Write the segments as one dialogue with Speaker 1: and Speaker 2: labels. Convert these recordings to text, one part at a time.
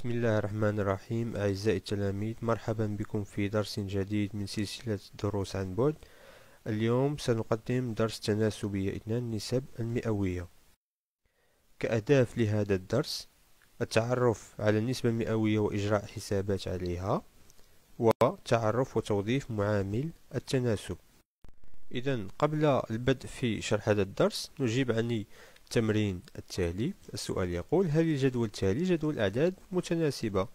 Speaker 1: بسم الله الرحمن الرحيم أعزائي التلاميذ مرحبا بكم في درس جديد من سلسلة دروس عن بعد اليوم سنقدم درس تناسبية اثنان نسب المئوية كأهداف لهذا الدرس التعرف على النسبة المئوية وإجراء حسابات عليها وتعرف وتوظيف معامل التناسب إذا قبل البدء في شرح هذا الدرس نجيب عن تمرين التالي السؤال يقول هل الجدول التالي جدول أعداد متناسبة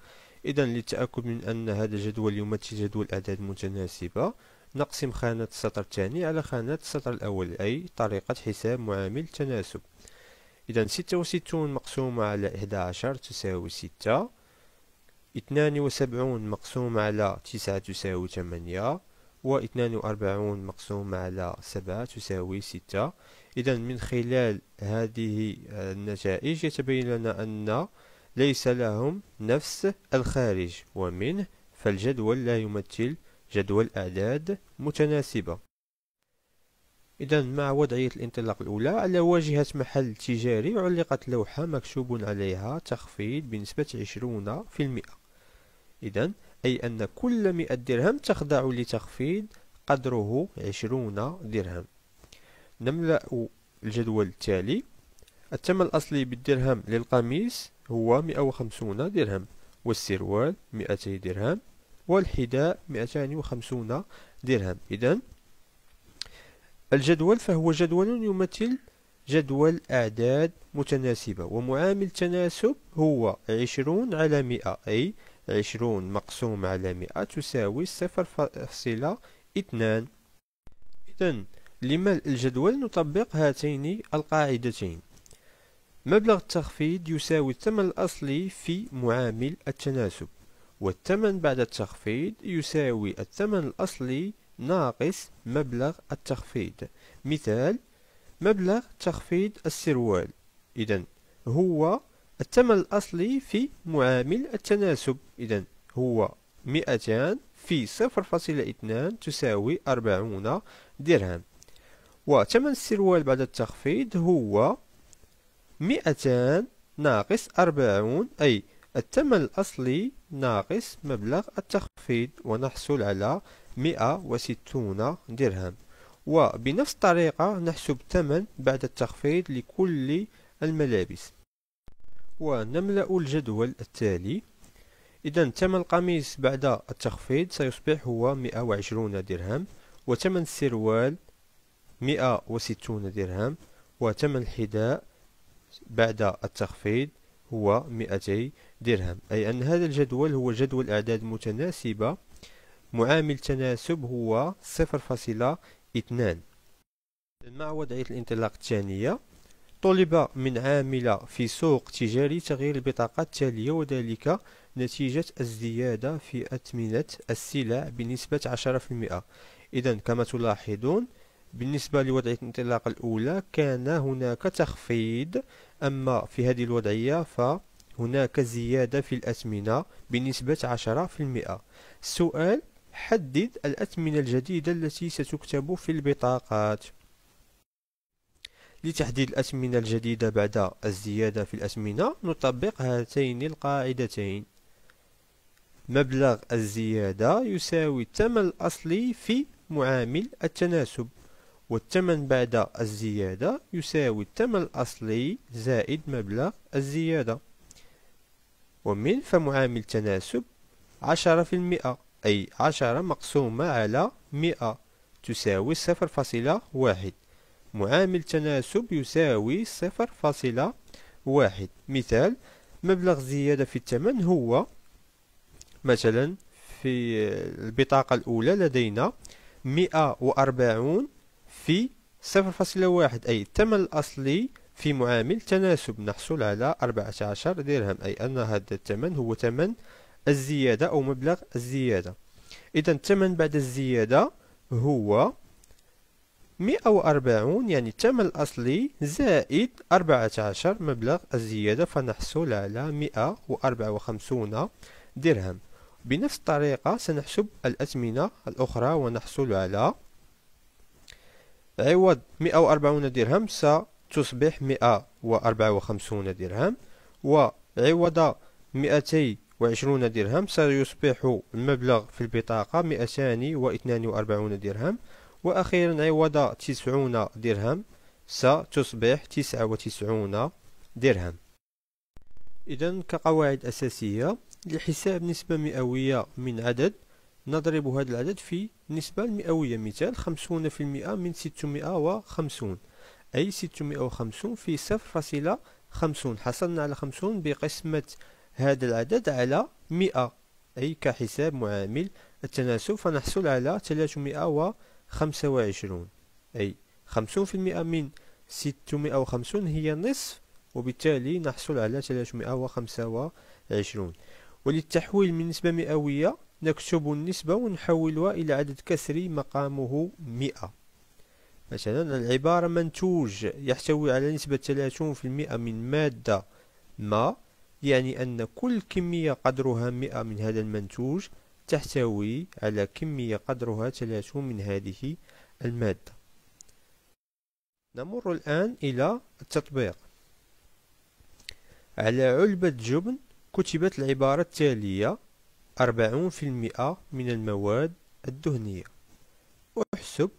Speaker 1: إذا للتأكد من أن هذا الجدول يمثل جدول أعداد متناسبة نقسم خانة السطر الثاني على خانة السطر الأول أي طريقة حساب معامل تناسب إذا ستة وستون مقسومة على إحدى عشر تساوي ستة اثنان وسبعون مقسومة على تسعة تساوي ثمانية واثنان وأربعون مقسوم على سبعة تساوي ستة إذا من خلال هذه النتائج يتبين لنا أن ليس لهم نفس الخارج ومنه فالجدول لا يمثل جدول أعداد متناسبة إذا مع وضعية الانطلاق الأولى على واجهة محل تجاري علقت لوحة مكتوب عليها تخفيض بنسبة عشرون في المئة إذا أي أن كل مئة درهم تخضع لتخفيض قدره عشرون درهم نملأ الجدول التالي الثمن الأصلي بالدرهم للقميص هو مئة وخمسون درهم والسروال مئتي درهم والحذاء مئتان وخمسون درهم إذا الجدول فهو جدول يمثل جدول أعداد متناسبة ومعامل التناسب هو عشرون على مئة أي عشرون مقسوم على مئة تساوي صفر فاصلة اثنان إذا لملء الجدول نطبق هاتين القاعدتين مبلغ التخفيض يساوي الثمن الأصلي في معامل التناسب والثمن بعد التخفيض يساوي الثمن الأصلي ناقص مبلغ التخفيض مثال مبلغ تخفيض السروال إذا هو الثمن الأصلي في معامل التناسب إذا هو 200 في 0.2 تساوي 40 درهم وثمن السروال بعد التخفيض هو 200 ناقص 40 أي الثمن الأصلي ناقص مبلغ التخفيض ونحصل على 160 درهم وبنفس الطريقة نحسب الثمن بعد التخفيض لكل الملابس ونملأ الجدول التالي إذا ثمن القميص بعد التخفيض سيصبح هو 120 درهم وثمن السروال 160 درهم وثمن الحذاء بعد التخفيض هو 200 درهم أي أن هذا الجدول هو جدول أعداد متناسبة معامل تناسب هو 0.2 مع وضعية الانطلاق الثانية طلب من عاملة في سوق تجاري تغيير البطاقة التالية وذلك نتيجة الزيادة في أثمنة السلع بنسبة 10% إذا كما تلاحظون بالنسبة لوضعية الانطلاق الأولى كان هناك تخفيض أما في هذه الوضعية فهناك زيادة في الأثمنة بنسبة 10% السؤال حدد الأثمنة الجديدة التي ستكتب في البطاقات لتحديد الأثمنة الجديدة بعد الزيادة في الأثمنة نطبق هاتين القاعدتين مبلغ الزيادة يساوي الثمن الأصلي في معامل التناسب والثمن بعد الزيادة يساوي الثمن الأصلي زائد مبلغ الزيادة ومن فمعامل تناسب عشرة في المئة أي عشرة مقسومة على مئة تساوي صفر فاصلة واحد معامل تناسب يساوي صفر فاصلة واحد مثال مبلغ زيادة في الثمن هو مثلا في البطاقة الأولى لدينا مئة وأربعون في صفر فاصلة واحد أي الثمن الأصلي في معامل تناسب نحصل على أربعة عشر درهم أي أن هذا الثمن هو ثمن الزيادة أو مبلغ الزيادة إذا الثمن بعد الزيادة هو 140 يعني الثمن الأصلي زائد 14 مبلغ الزيادة فنحصل على 154 درهم بنفس الطريقة سنحسب الأثمنة الأخرى ونحصل على عوض 140 درهم ستصبح 154 درهم وعوض 220 درهم سيصبح المبلغ في البطاقة 242 درهم وأخيرا عوض تسعون درهم ستصبح تسعة وتسعون درهم إذا كقواعد أساسية لحساب نسبة مئوية من عدد نضرب هذا العدد في النسبة المئوية مثال خمسون في المئة من ستمائة وخمسون أي ستمائة وخمسون في صفر فاصلة خمسون حصلنا على خمسون بقسمة هذا العدد على مئة أي كحساب معامل التناسب فنحصل على ثلاثمائة وخمسون خمسة وعشرون أي خمسون في المئة من ستمائة وخمسون هي نصف وبالتالي نحصل على ثلاثمائة وخمسة وعشرون وللتحويل من نسبة مئوية نكتب النسبة ونحولها إلى عدد كسري مقامه مئة مثلا العبارة منتوج يحتوي على نسبة ثلاثون في المئة من مادة ما يعني أن كل كمية قدرها مئة من هذا المنتوج تحتوي على كمية قدرها 30 من هذه المادة نمر الآن إلى التطبيق على علبة جبن كتبت العبارة التالية أربعون في المئة من المواد الدهنية احسب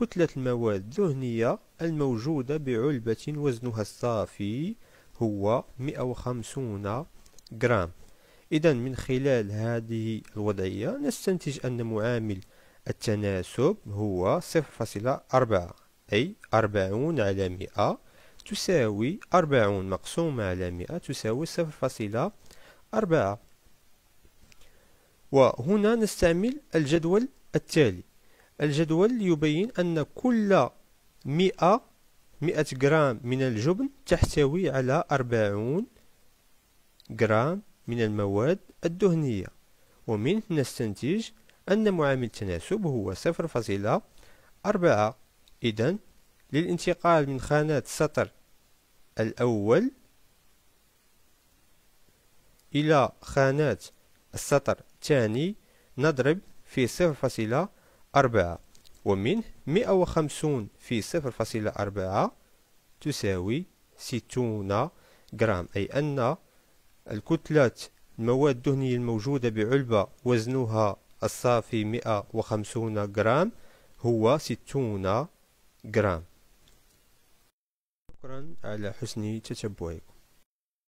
Speaker 1: كتلة المواد الدهنية الموجودة بعلبة وزنها الصافي هو مئة وخمسون جرام إذا من خلال هذه الوضعية نستنتج أن معامل التناسب هو 0.4 أي 40 على 100 تساوي 40 مقسومة على 100 تساوي 0.4 وهنا نستعمل الجدول التالي الجدول يبين أن كل 100 100 جرام من الجبن تحتوي على 40 جرام من المواد الدهنية ومن نستنتج أن معامل التناسب هو صفر فاصلة أربعة إذا للانتقال من خانة السطر الأول إلى خانة السطر الثاني نضرب في صفر فاصلة أربعة مئة في صفر فاصلة أربعة تساوي ستون جرام أي أن الكتلات المواد الدهنية الموجودة بعلبة وزنها الصافي 150 جرام هو 60 جرام شكرا على حسن تتبعكم